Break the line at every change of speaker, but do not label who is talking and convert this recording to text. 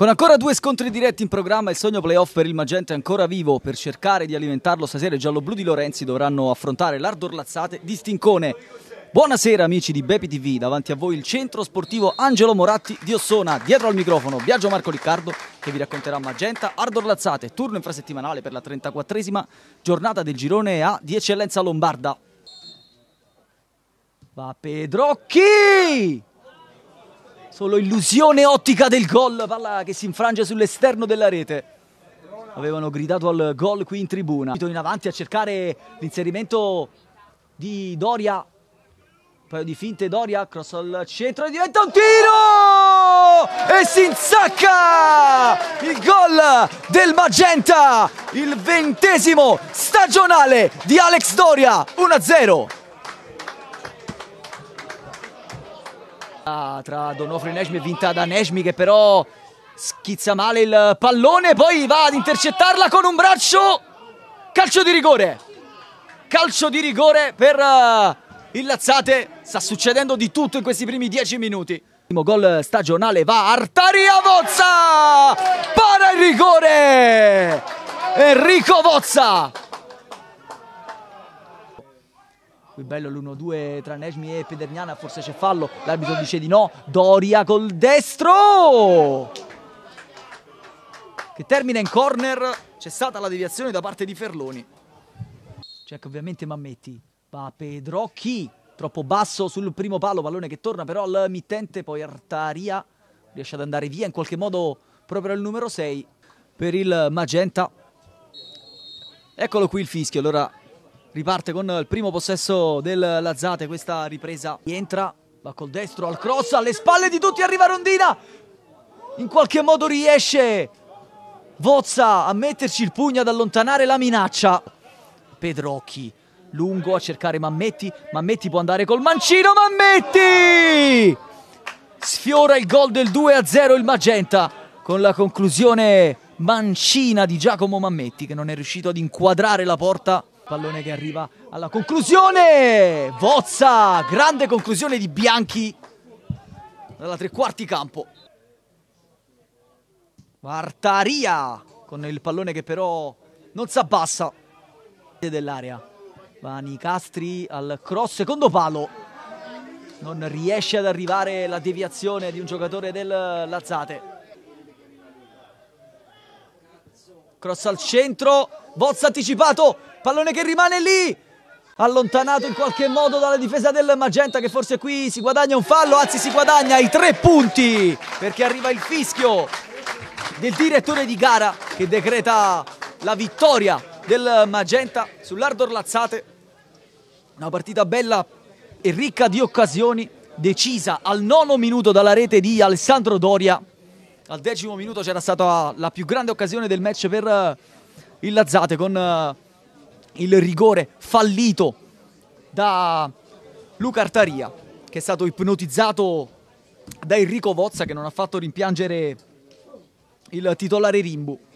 Con ancora due scontri diretti in programma, il sogno playoff per il Magenta è ancora vivo. Per cercare di alimentarlo stasera, i gialloblu di Lorenzi dovranno affrontare l'Ardor Lazzate di Stincone. Buonasera amici di Bepi TV, davanti a voi il centro sportivo Angelo Moratti di Ossona, dietro al microfono Biagio Marco Riccardo che vi racconterà Magenta, Ardor Lazzate, turno infrasettimanale per la 34esima giornata del girone A di eccellenza lombarda. Va Pedrocchi! Solo illusione ottica del gol, palla che si infrange sull'esterno della rete. Avevano gridato al gol qui in tribuna. In avanti a cercare l'inserimento di Doria. Un paio di finte Doria, cross al centro e diventa un tiro! E si insacca! Il gol del Magenta! Il ventesimo stagionale di Alex Doria, 1-0. Ah, tra Donofrio e Nesmi è vinta da Nesmi che però schizza male il pallone, poi va ad intercettarla con un braccio. Calcio di rigore. Calcio di rigore per uh, il Lazzate. Sta succedendo di tutto in questi primi dieci minuti. Primo gol stagionale va Artaria Vozza. Para il rigore. Enrico Vozza. qui bello l'1-2 tra Nesmi e Pederniana, forse c'è fallo, l'arbitro dice di no, Doria col destro! Che termina in corner, c'è stata la deviazione da parte di Ferloni. che ovviamente Mammetti, va Pedrocchi, troppo basso sul primo palo, pallone che torna però al mittente, poi Artaria riesce ad andare via in qualche modo proprio al numero 6 per il Magenta. Eccolo qui il fischio, allora Riparte con il primo possesso del Lazzate, questa ripresa entra, va col destro al cross, alle spalle di tutti arriva Rondina, in qualche modo riesce Vozza a metterci il pugno ad allontanare la minaccia. Pedrocchi lungo a cercare Mammetti, Mammetti può andare col mancino, Mammetti! Sfiora il gol del 2-0 a il Magenta con la conclusione mancina di Giacomo Mammetti che non è riuscito ad inquadrare la porta pallone che arriva alla conclusione. Vozza, grande conclusione di Bianchi dalla tre quarti campo. Martaria con il pallone che però non si abbassa dell'area. Vani Castri al cross, secondo palo. Non riesce ad arrivare la deviazione di un giocatore del Lazzate. Cross al centro, Vozza anticipato, pallone che rimane lì, allontanato in qualche modo dalla difesa del Magenta che forse qui si guadagna un fallo, anzi si guadagna i tre punti perché arriva il fischio del direttore di gara che decreta la vittoria del Magenta sull'Ardor Lazzate. Una partita bella e ricca di occasioni, decisa al nono minuto dalla rete di Alessandro Doria. Al decimo minuto c'era stata la più grande occasione del match per eh, il Lazzate con eh, il rigore fallito da Luca Artaria, che è stato ipnotizzato da Enrico Vozza, che non ha fatto rimpiangere il titolare Rimbu.